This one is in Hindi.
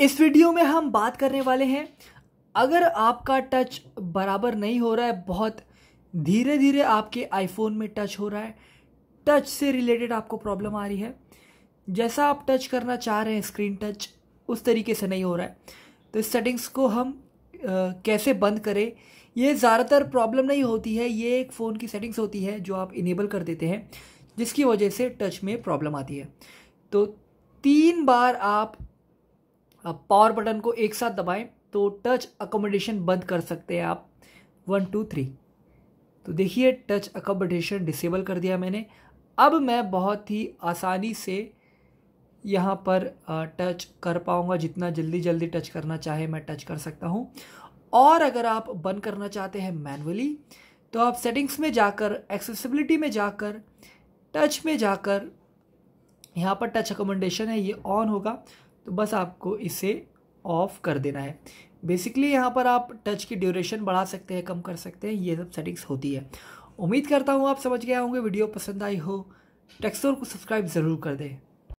इस वीडियो में हम बात करने वाले हैं अगर आपका टच बराबर नहीं हो रहा है बहुत धीरे धीरे आपके आईफोन में टच हो रहा है टच से रिलेटेड आपको प्रॉब्लम आ रही है जैसा आप टच करना चाह रहे हैं स्क्रीन टच उस तरीके से नहीं हो रहा है तो इस सेटिंग्स को हम आ, कैसे बंद करें ये ज़्यादातर प्रॉब्लम नहीं होती है ये एक फ़ोन की सेटिंग्स होती है जो आप इनेबल कर देते हैं जिसकी वजह से टच में प्रॉब्लम आती है तो तीन बार आप पावर बटन को एक साथ दबाएं तो टच अकोमोडेशन बंद कर सकते हैं आप वन टू थ्री तो देखिए टच अकोमोडेशन डिसेबल कर दिया मैंने अब मैं बहुत ही आसानी से यहाँ पर टच कर पाऊँगा जितना जल्दी जल्दी टच करना चाहे मैं टच कर सकता हूँ और अगर आप बंद करना चाहते हैं मैनुअली तो आप सेटिंग्स में जाकर एक्सेसिबिलिटी में जाकर टच में जाकर यहाँ पर टच अकोमोडेशन है ये ऑन होगा तो बस आपको इसे ऑफ़ कर देना है बेसिकली यहाँ पर आप टच की ड्यूरेशन बढ़ा सकते हैं कम कर सकते हैं ये सब सेटिंग्स होती है उम्मीद करता हूँ आप समझ गया होंगे वीडियो पसंद आई हो टेक्सटोर को सब्सक्राइब ज़रूर कर दें